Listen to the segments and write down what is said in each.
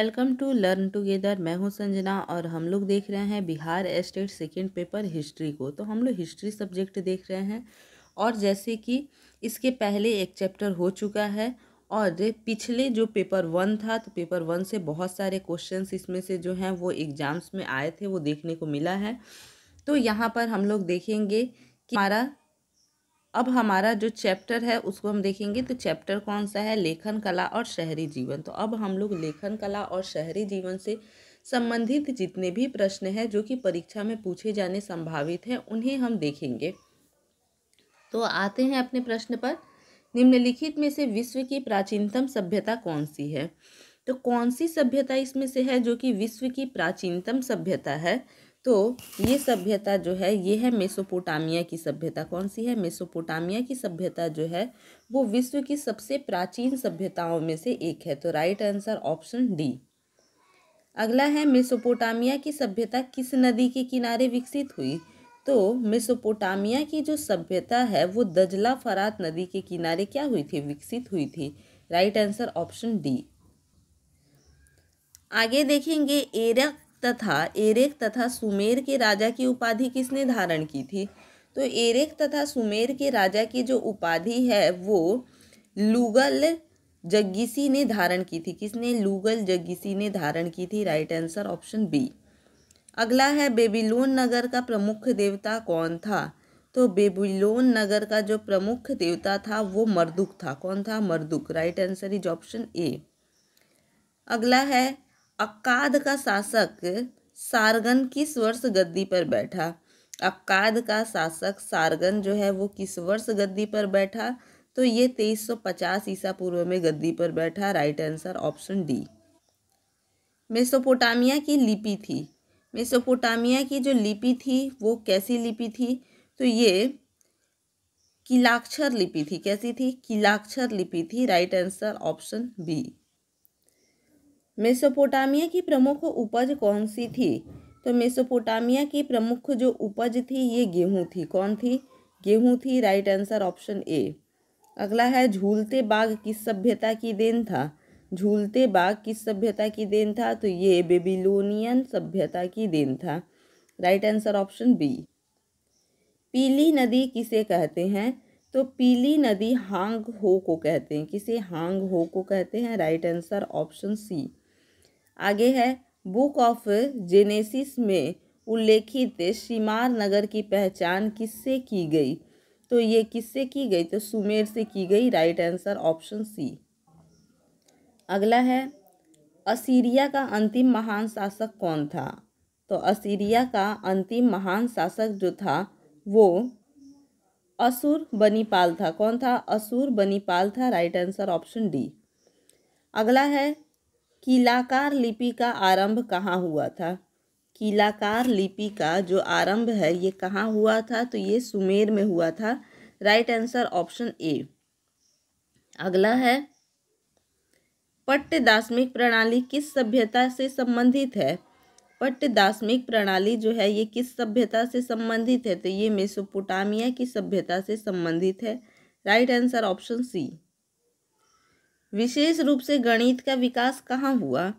welcome to learn together मैं हूं संजना और हम लोग देख रहे हैं Bihar state second paper history को तो हम लोग हिस्ट्री सब्जेक्ट देख रहे हैं और जैसे कि इसके पहले एक चैप्टर हो चुका है और पिछले जो पेपर वन था तो पेपर वन से बहुत सारे क्वेश्चंस इसमें से जो हैं वो एग्ज़ाम्स में आए थे वो देखने को मिला है तो यहाँ पर हम लोग देखेंगे कि हमारा अब हमारा जो चैप्टर है उसको हम देखेंगे तो चैप्टर कौन सा है लेखन कला और शहरी जीवन तो अब हम लोग लेखन कला और शहरी जीवन से संबंधित जितने भी प्रश्न हैं जो कि परीक्षा में पूछे जाने संभावित हैं उन्हें हम देखेंगे तो आते हैं अपने प्रश्न पर निम्नलिखित में से विश्व की प्राचीनतम सभ्यता कौन सी है तो कौन सी सभ्यता इसमें से है जो कि विश्व की प्राचीनतम सभ्यता है तो ये सभ्यता जो है ये है मेसोपोटामिया की सभ्यता कौन सी है मेसोपोटामिया की सभ्यता जो है वो विश्व की सबसे प्राचीन सभ्यताओं में से एक है तो राइट आंसर ऑप्शन डी अगला है मेसोपोटामिया की सभ्यता किस नदी के किनारे विकसित हुई तो मेसोपोटामिया की जो सभ्यता है वो दजला फरात नदी के किनारे क्या हुई थी विकसित हुई थी राइट आंसर ऑप्शन डी आगे देखेंगे एरक तथा एरेक तथा सुमेर के राजा की उपाधि किसने धारण की थी तो एरेक तथा सुमेर के राजा की जो उपाधि है वो लुगल जग्गीसी ने धारण की थी किसने लुगल जग्गीसी ने धारण की थी राइट आंसर ऑप्शन बी अगला है बेबीलोन नगर का प्रमुख देवता कौन था तो बेबीलोन नगर का जो प्रमुख देवता था वो मर्दुक था कौन था Marduk right answer is option A अगला है अक्काद का शासक सारगन किस वर्ष गद्दी पर बैठा अक्काद का शासक सारगन जो है वो किस वर्ष गद्दी पर बैठा तो ये 2350 ईसा पूर्व में गद्दी पर बैठा right answer option D Mesopotamia की लिपि थी मेसोपोटामिया की जो लिपि थी वो कैसी लिपि थी तो ये किलाक्षर लिपि थी कैसी थी किलाक्षर लिपि थी right answer option B Mesopotamia की प्रमुख उपज कौन सी थी तो मेसोपोटामिया की प्रमुख जो उपज थी ये गेहूं थी कौन थी गेहूं थी राइट आंसर ऑप्शन ए अगला है झूलते बाग किस सभ्यता की देन था झूलते बाग किस सभ्यता की देन था तो ये बेबीलोनियन सभ्यता की देन था राइट आंसर ऑप्शन बी पीली नदी किसे कहते हैं तो पीली नदी हांग हो को कहते हैं किसे हांग हो को कहते हैं राइट आंसर ऑप्शन सी आगे है बुक ऑफ जेनेसिस में उल्लेखित शिमार नगर की पहचान किससे की गई तो ये किससे की गई तो सुमेर से की गई राइट आंसर ऑप्शन सी अगला है असीरिया का अंतिम महान शासक कौन था तो असीरिया का अंतिम महान शासक जो था वो असुर बनीपाल था कौन था असुर बनीपाल था राइट आंसर ऑप्शन डी अगला है किलाकार लिपि का आरंभ कहाँ हुआ था किलाकार लिपि का जो आरंभ है ये कहाँ हुआ था तो ये सुमेर में हुआ था राइट आंसर ऑप्शन ए अगला है पट्टदास्मिक प्रणाली किस सभ्यता से संबंधित है पट्टदास्मिक प्रणाली जो है ये किस सभ्यता से संबंधित है तो ये मेसोपोटामिया की सभ्यता से संबंधित है राइट आंसर ऑप्शन सी विशेष रूप से गणित का विकास कहाँ हुआ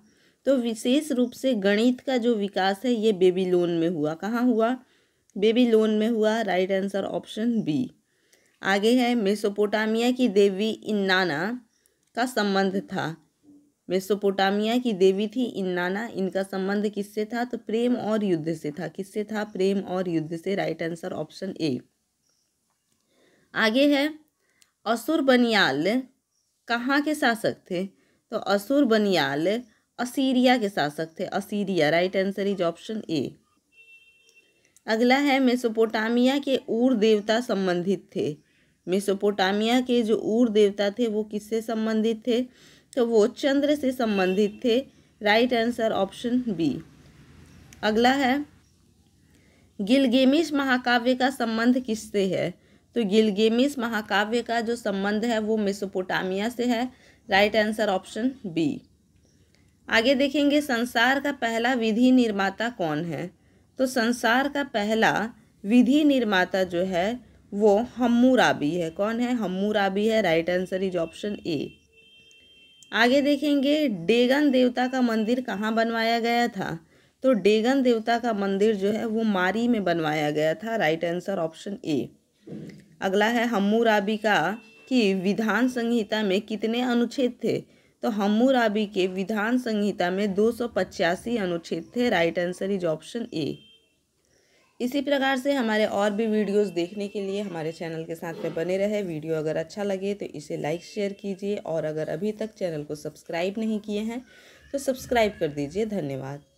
तो विशेष रूप से गणित का जो विकास है ये बेबी लोन में हुआ कहाँ हुआ बेबी लोन में हुआ राइट आंसर ऑप्शन बी आगे है मेसोपोटामिया की देवी इन्नाना का संबंध था मेसोपोटामिया की देवी थी इन्नाना इनका संबंध किससे था तो प्रेम और युद्ध से था किससे था प्रेम और युद्ध से राइट आंसर ऑप्शन ए आगे है असुर बनियाल कहाँ के शासक थे तो असुर बनियाल असीरिया के शासक थे Assyria right answer is option A अगला है मेसोपोटामिया के ऊर देवता संबंधित थे मेसोपोटामिया के जो ऊर देवता थे वो किससे संबंधित थे तो वो चंद्र से संबंधित थे राइट आंसर ऑप्शन बी अगला है गिलगेमिश महाकाव्य का संबंध किससे है तो गिलगेमिस महाकाव्य का जो संबंध है वो मेसोपोटामिया से है राइट आंसर ऑप्शन बी आगे देखेंगे संसार का पहला विधि निर्माता कौन है तो संसार का पहला विधि निर्माता जो है वो हम्मूराबी है कौन है हम्मूराबी है right answer is option A आगे देखेंगे डेगन देवता का मंदिर कहाँ बनवाया गया था तो डेगन देवता का मंदिर जो है वो मारी में बनवाया गया था राइट आंसर ऑप्शन ए अगला है हम्मूराबी का कि विधान संहिता में कितने अनुच्छेद थे तो हम्मूराबी के विधान संहिता में दो अनुच्छेद थे right answer is option A इसी प्रकार से हमारे और भी वीडियोस देखने के लिए हमारे चैनल के साथ में बने रहे वीडियो अगर अच्छा लगे तो इसे लाइक शेयर कीजिए और अगर अभी तक चैनल को सब्सक्राइब नहीं किए हैं तो सब्सक्राइब कर दीजिए धन्यवाद